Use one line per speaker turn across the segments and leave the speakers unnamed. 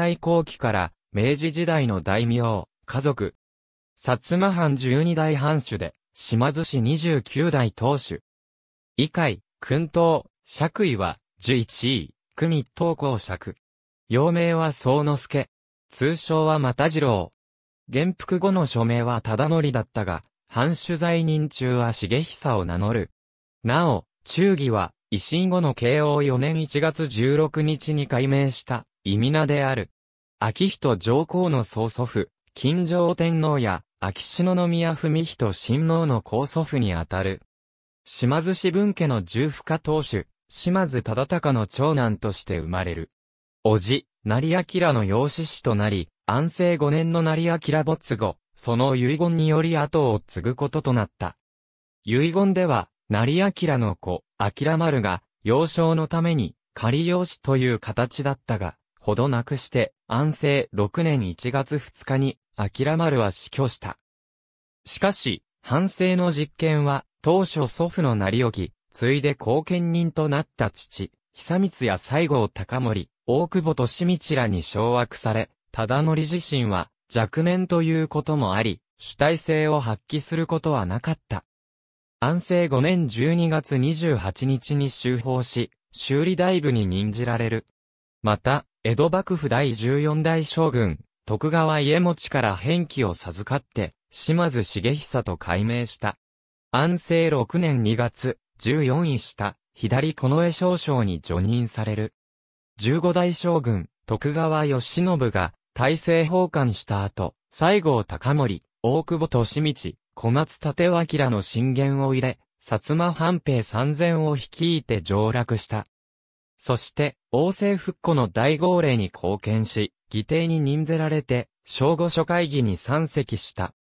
代後期から明治時代の大名、家族。薩摩藩十二代藩主で、島津二29代当主。以海、君東、爵位は11位、組東公爵。幼名は宗之助。通称は又次郎。元服後の署名は忠則だったが、藩主在任中は重久を名乗る。なお、忠義は、維新後の慶応4年1月16日に改名した、意味名である。秋人上皇の曽祖父、金城天皇や、秋篠宮文人親王の高祖父にあたる。島津氏文家の重負家当主、島津忠隆の長男として生まれる。叔父、成明の養子子となり、安政五年の成明没後、その遺言により後を継ぐこととなった。遺言では、成明の子、明丸が、幼少のために、仮養子という形だったが、ほどなくして、安政6年1月2日に、諦丸は死去した。しかし、反省の実験は、当初祖父の成置、ついで後見人となった父、久光や西郷隆盛、大久保利道らに掌握され、忠則自身は、若年ということもあり、主体性を発揮することはなかった。安政5年12月28日に修法し、修理大部に任じられる。また、江戸幕府第14代将軍、徳川家持から返記を授かって、島津重久と改名した。安政6年2月、14位下、左近衛少将に除任される。15代将軍、徳川義信が、大政奉還した後、西郷隆盛、大久保利道、小松立明の進言を入れ、薩摩藩兵三千を率いて上落した。そして、王政復古の大号令に貢献し、議定に任ぜられて、正午初会議に参席した。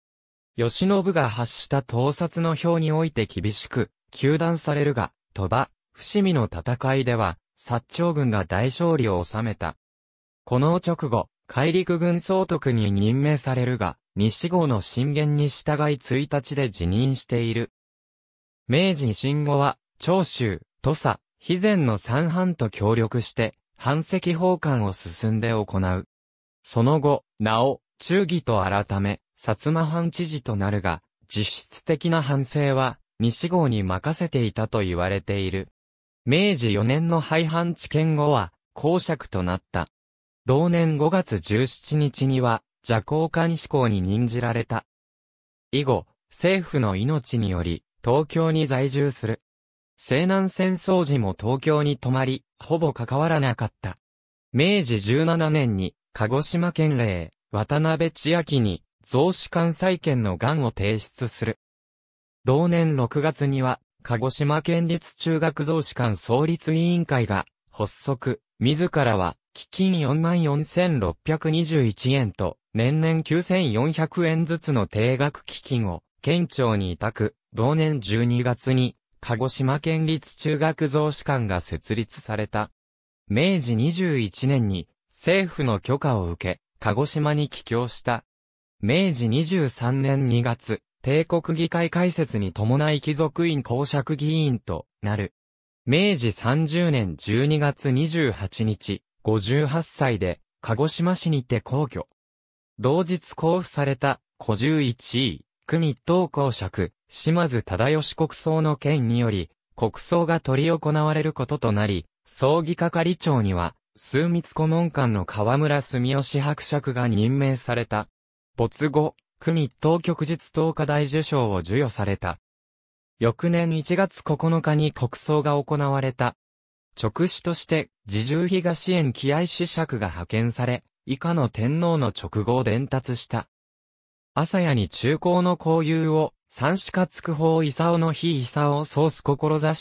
吉信が発した盗撮の表において厳しく、求断されるが、鳥羽、伏見の戦いでは、薩長軍が大勝利を収めた。この直後、海陸軍総督に任命されるが、西郷の進言に従い1日で辞任している。明治維新後は、長州、土佐、非前の三藩と協力して、藩籍奉還を進んで行う。その後、なお、忠義と改め、薩摩藩知事となるが、実質的な反省は、西郷に任せていたと言われている。明治4年の廃藩置県後は、公爵となった。同年5月17日には、邪行監視校に任じられた。以後、政府の命により、東京に在住する。西南戦争時も東京に泊まり、ほぼ関わらなかった。明治17年に、鹿児島県令、渡辺千秋に、増資関再建の願を提出する。同年6月には、鹿児島県立中学増資館創立委員会が発足、自らは、基金44,621円と、年々9,400円ずつの定額基金を、県庁に委託、同年12月に、鹿児島県立中学蔵紙館が設立された。明治21年に政府の許可を受け、鹿児島に帰郷した。明治23年2月、帝国議会開設に伴い貴族院公爵議員となる。明治30年12月28日、58歳で、鹿児島市にて皇居。同日交付された、5十一位、組当公爵、島津忠義国葬の件により、国葬が執り行われることとなり、葬儀係長には、枢密古門館の河村住吉伯爵が任命された。没後、組当局日東課大受賞を授与された。翌年1月9日に国葬が行われた。直使として、自重東園気合子爵が派遣され、以下の天皇の直後を伝達した。朝屋に中高の交友を三四家筑法伊佐の非伊佐をソース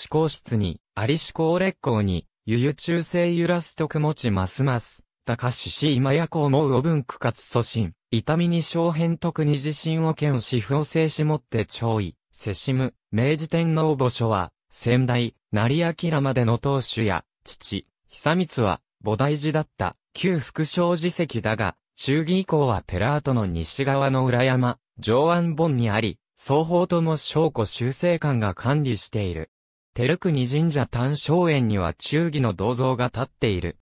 志公室に、あり志公烈公に、ゆゆ中世ゆらすとくもちますます。たかしし今やこ思うお文句かつ祖神、痛みに小変特に自身を剣し不を制しもって長位、せしむ、明治天皇墓所は、先代、成明までの当主や、父、久光は、菩提寺だった、旧副将寺石だが、中義以降は寺跡の西側の裏山、上安本にあり、双方とも商子修正官が管理している。照国神社丹正園には忠義の銅像が立っている。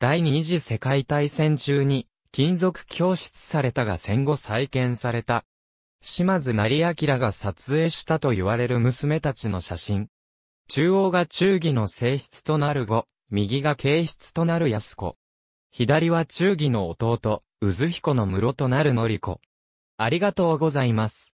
第二次世界大戦中に、金属供出されたが戦後再建された。島津成明が撮影したと言われる娘たちの写真。中央が忠義の正室となる後、右が形室となる安子。左は忠義の弟、渦彦の室となる典子。ありがとうございます。